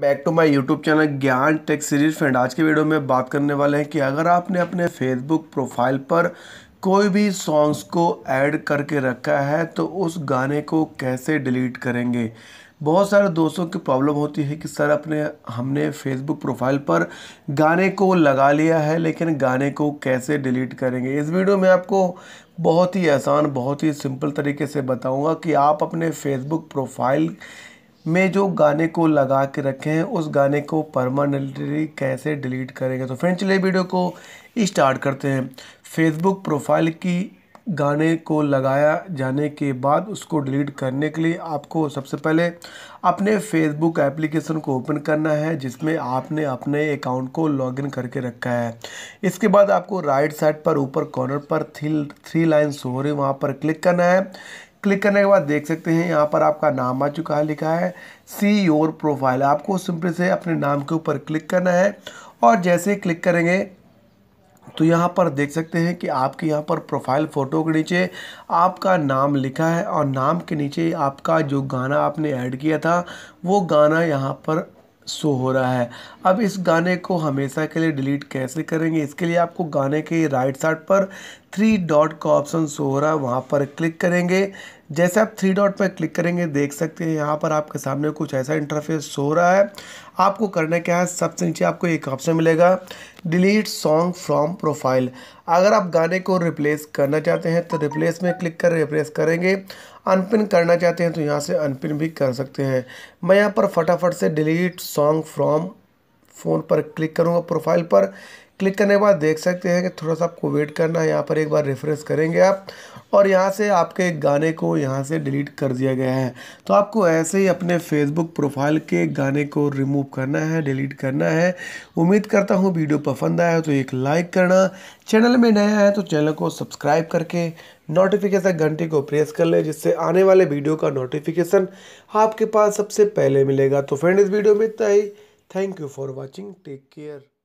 back to my YouTube channel Gyan tech series friend आज के video में बात करने वाले हैं कि अगर आपने अपने फेसबुक प्रोफाइल पर कोई भी सॉन्ग्स को ऐड करके रखा है तो उस गाने को कैसे डिलीट करेंगे बहुत सारे दोस्तों की प्रॉब्लम होती है कि सर अपने हमने फेसबुक प्रोफाइल पर गाने को लगा लिया है लेकिन गाने को कैसे डिलीट करेंगे इस वीडियो में आपको बहुत ही आसान बहुत ही सिंपल तरीके से बताऊँगा कि आप अपने फेसबुक प्रोफाइल में जो गाने को लगा के रखे हैं उस गाने को परमानेंटली कैसे डिलीट करेंगे तो फ्रेंड चलिए वीडियो को स्टार्ट करते हैं फेसबुक प्रोफाइल की गाने को लगाया जाने के बाद उसको डिलीट करने के लिए आपको सबसे पहले अपने फेसबुक एप्लीकेशन को ओपन करना है जिसमें आपने अपने अकाउंट को लॉगिन करके रखा है इसके बाद आपको राइट साइड पर ऊपर कॉर्नर पर थ्री थ्री लाइन हो रही वहाँ पर क्लिक करना है क्लिक करने के बाद देख सकते हैं यहाँ पर आपका नाम आ चुका है लिखा है सी योर प्रोफाइल आपको सिंपली से अपने नाम के ऊपर क्लिक करना है और जैसे क्लिक करेंगे तो यहाँ पर देख सकते हैं कि आपके यहाँ पर प्रोफाइल फ़ोटो के नीचे आपका नाम लिखा है और नाम के नीचे आपका जो गाना आपने ऐड किया था वो गाना यहाँ पर शो हो रहा है अब इस गाने को हमेशा के लिए डिलीट कैसे करेंगे इसके लिए आपको गाने के राइट साइड पर थ्री डॉट का ऑप्शन शो हो रहा है वहाँ पर क्लिक करेंगे जैसे आप थ्री डॉट पर क्लिक करेंगे देख सकते हैं यहाँ पर आपके सामने कुछ ऐसा इंटरफेस हो रहा है आपको करना क्या है सबसे नीचे आपको एक ऑप्शन मिलेगा डिलीट सॉन्ग फ्रॉम प्रोफाइल अगर आप गाने को रिप्लेस करना चाहते हैं तो रिप्लेस में क्लिक कर रिप्लेस करेंगे अनपिन करना चाहते हैं तो यहाँ से अनपिन भी कर सकते हैं मैं यहाँ पर फटाफट से डिलीट सॉन्ग फ्रॉम फ़ोन पर क्लिक करूँगा प्रोफाइल पर क्लिक करने के बाद देख सकते हैं कि थोड़ा सा आपको वेट करना है यहाँ पर एक बार रिफ्रेश करेंगे आप और यहाँ से आपके गाने को यहाँ से डिलीट कर दिया गया है तो आपको ऐसे ही अपने फेसबुक प्रोफाइल के गाने को रिमूव करना है डिलीट करना है उम्मीद करता हूँ वीडियो पसंद आया तो एक लाइक करना चैनल में नया है तो चैनल को सब्सक्राइब करके नोटिफिकेशन घंटी को प्रेस कर ले जिससे आने वाले वीडियो का नोटिफिकेशन आपके पास सबसे पहले मिलेगा तो फ्रेंड इस वीडियो में इतना ही thank you for watching take care